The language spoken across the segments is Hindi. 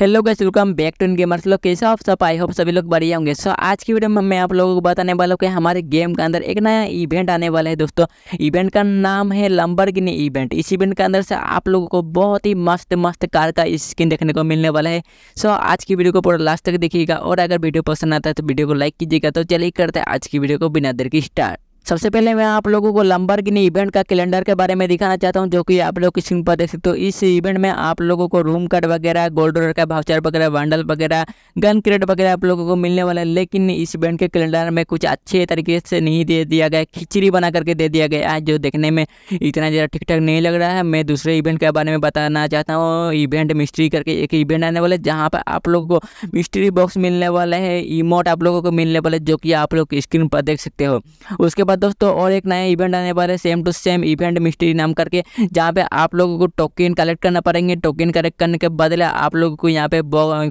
hello guys welcome back to in gamers लोग कैसे आप सब आई होप सभी लोग बढ़िया होंगे सो आज की वीडियो में मैं आप लोगों को बताने वाला हूँ कि हमारे गेम के अंदर एक नया इवेंट आने वाला है दोस्तों इवेंट का नाम है लंबरगिनी इवेंट इस इवेंट के अंदर से आप लोगों को बहुत ही मस्त मस्त कार का स्किन देखने को मिलने वाला है सो आज की वीडियो को पूरा लास्ट तक देखिएगा और अगर वीडियो पसंद आता है तो वीडियो को लाइक कीजिएगा तो चलिए करते हैं आज की वीडियो को बिना देर की स्टार्ट सबसे पहले मैं आप लोगों को गिनी इवेंट का कैलेंडर के बारे में दिखाना चाहता हूँ जो कि आप लोग स्क्रीन पर देख सकते हो इस इवेंट में आप लोगों को रूम कार्ड वगैरह गोल्ड रोड का भावचार वगैरह वांडल वगैरह गन क्रेड वगैरह आप लोगों को मिलने वाला है लेकिन इस इवेंट के कैलेंडर में कुछ अच्छे तरीके से नहीं दे दिया गया खिचड़ी बना करके दे दिया गया जो देखने में इतना ज़्यादा ठीक ठाक नहीं लग रहा है मैं दूसरे इवेंट के बारे में बताना चाहता हूँ इवेंट मिस्ट्री करके एक इवेंट आने वाला है जहाँ पर आप लोगों को मिस्ट्री बॉक्स मिलने वाला है इमोट आप लोगों को मिलने वाला है जो कि आप लोग स्क्रीन पर देख सकते हो उसके बाद दोस्तों और एक नया इवेंट आने वाले same to same event mystery नाम करके जहाँ पे आप लोगों को टोकन कलेक्ट करना पड़ेंगे टोकन कलेक्ट करने के बदले आप लोगों को यहाँ पे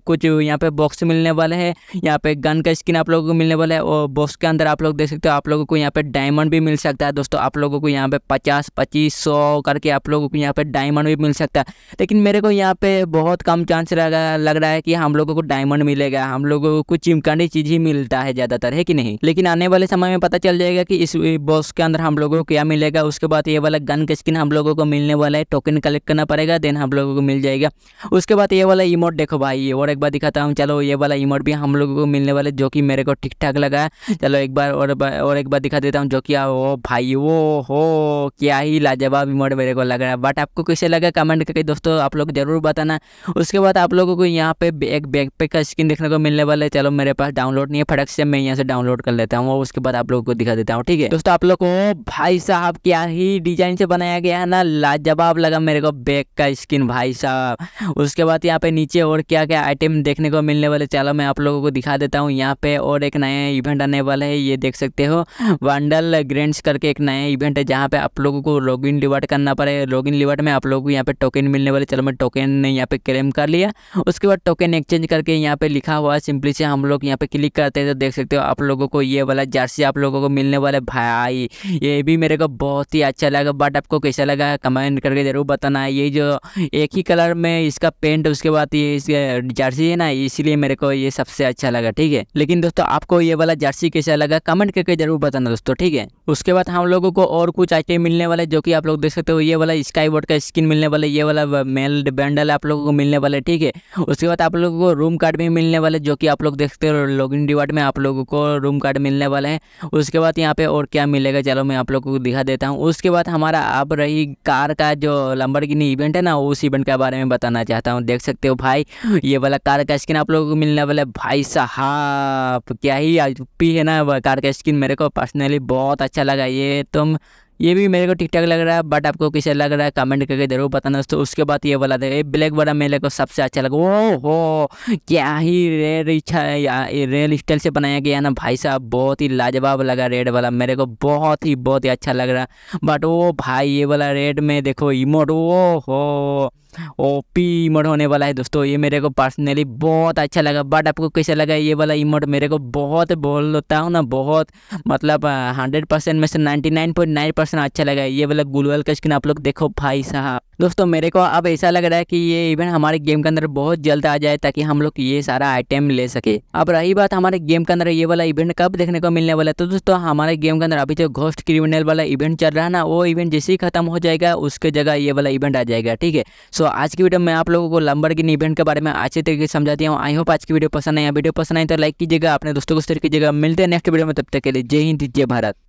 कुछ यहाँ पे बॉक्स मिलने वाले हैं यहाँ पे गन का स्किन आप लोगों को मिलने वाला है और बॉक्स के अंदर आप लोग देख सकते हो आप लोगों को यहाँ पे डायमंड भी मिल सकता है दोस्तों आप लोगों को यहाँ पे पचास पच्चीस सौ करके आप लोगों को यहाँ पे डायमंड भी मिल सकता है लेकिन मेरे को यहाँ पे बहुत कम चांस लग रहा है कि हम लोगों को डायमंड मिलेगा हम लोगों को कुछ चिमकानी चीज़ ही मिलता है ज़्यादातर है कि नहीं लेकिन आने वाले समय में पता चल जाएगा कि इस बॉस के अंदर हम लोगों को क्या मिलेगा उसके बाद ये वाला गन का स्किन हम लोगों को मिलने वाला है टोकन कलेक्ट करना पड़ेगा देन हम लोगों को मिल जाएगा उसके बाद ये वाला इमोट देखो भाई और एक बार दिखाता हूँ चलो ये वाला इमोट भी हम लोगों को मिलने वाला जो कि मेरे को ठीक ठाक लगा है चलो एक बार और और एक बार दिखा देता हूँ जो कि ओ भाई वो हो क्या ही लाजवाब इमोट मेरे को लग रहा है बट आपको कैसे लगा कमेंट करके दोस्तों आप लोग ज़रूर बताना उसके बाद आप लोगों को यहाँ पे एक पे का स्किन देखने को मिलने वाला है चलो मेरे पास डाउनलोड नहीं है फटक से मैं यहाँ से डाउनलोड कर लेता हूँ और उसके बाद आप लोगों को दिखा देता हूँ ठीक है ठीक है दोस्तों आप लोग को भाई साहब क्या ही डिजाइन से बनाया गया है ना लाजवाब लगा मेरे को बैग का स्किन भाई साहब उसके बाद यहाँ पे नीचे और क्या क्या आइटम देखने को मिलने वाले चलो मैं आप लोगों को दिखा देता हूँ यहाँ पे और एक नया इवेंट आने वाला है ये देख सकते हो वंडल ग्रेंड्स करके एक नया इवेंट है जहाँ पे आप लोगों को लॉग इन करना पड़े लॉग इन में आप लोगों को यहाँ पे टोकन मिलने वाले चलो मैं टोकन यहाँ पे क्लेम कर लिया उसके बाद टोकन एक्सचेंज करके यहाँ पे लिखा हुआ है सिंपली से हम लोग यहाँ पे क्लिक करते हैं तो देख सकते हो आप लोगों को ये वाला जर्सी आप लोगों को मिलने वाला भाई ये भी मेरे को बहुत ही अच्छा लगा बट आपको कैसा लगा कमेंट करके ज़रूर बताना ये जो एक ही कलर में इसका पेंट उसके बाद ये इसके जर्सी है ना इसीलिए मेरे को ये सबसे अच्छा लगा ठीक है लेकिन दोस्तों आपको ये वाला जर्सी कैसा लगा कमेंट करके ज़रूर बताना दोस्तों ठीक है उसके बाद हम लोगों को और कुछ आइटम मिलने वाले जो कि आप लोग देख सकते हो ये वाला स्काई बोर्ड का स्किन मिलने वाला ये वाला मेल बैंडल आप लोगों को मिलने वाला है ठीक है उसके बाद आप लोगों को रूम कार्ड भी मिलने वाले जो कि आप लोग देखते हो लॉग इन में आप लोगों को रूम कार्ड मिलने वाले हैं उसके बाद यहाँ पे और क्या मिलेगा चलो मैं आप लोग को दिखा देता हूँ उसके बाद हमारा अब रही कार का जो लंबर इवेंट है ना उस इवेंट के बारे में बताना चाहता हूँ देख सकते हो भाई ये वाला कार का स्किन आप लोगों को मिलने वाला है भाई साहब क्या ही पी है ना कार का स्किन मेरे को पर्सनली बहुत अच्छा लगा ये तुम ये भी मेरे को ठीक ठाक लग रहा है बट आपको किसे लग रहा है कमेंट करके जरूर बताना दोस्तों उसके बाद ये वाला था ब्लैक वाला मेरे को सबसे अच्छा लगा ओ हो क्या ही रेड इच्छा रेल स्टाइल से बनाया गया ना भाई साहब बहुत ही लाजवाब लगा रेड वाला मेरे को बहुत ही बहुत ही अच्छा लग रहा बट वो भाई ये वाला रेड में देखो इमोट ओ हो ओपी इमोट होने वाला है दोस्तों ये मेरे को पर्सनली बहुत अच्छा लगा बट आपको कैसा लगा ये वाला इमोट मेरे को बहुत बोलता हूँ ना बहुत मतलब हंड्रेड परसेंट में से ninety nine point nine percent इतना अच्छा लगा ये वाला गुलवल का स्किन आप लोग देखो भाई साहब दोस्तों मेरे को अब ऐसा लग रहा है कि ये इवेंट हमारे गेम के अंदर बहुत जल्द आ जाए ताकि हम लोग ये सारा आइटम ले सके अब रही बात हमारे गेम के अंदर ये वाला इवेंट कब देखने को मिलने वाला है तो दोस्तों हमारे गेम के अंदर अभी जो घोस्ट क्रिमिनल वाला इवेंट चल रहा है ना वो इवेंट जैसे ही खत्म हो जाएगा उसके जगह ये वाला इवेंट आ जाएगा ठीक है सो आज की वीडियो में आप लोगों को लंबर इवेंट के बारे में अच्छे तरीके से समझाती हूँ आई होप आज की वीडियो पसंद आया वीडियो पसंद आई तो लाइक कीजिएगा अपने दोस्तों को शेयर कीजिएगा मिलते हैं नेक्स्ट वीडियो में तब तक के लिए जय हिंद जय भारत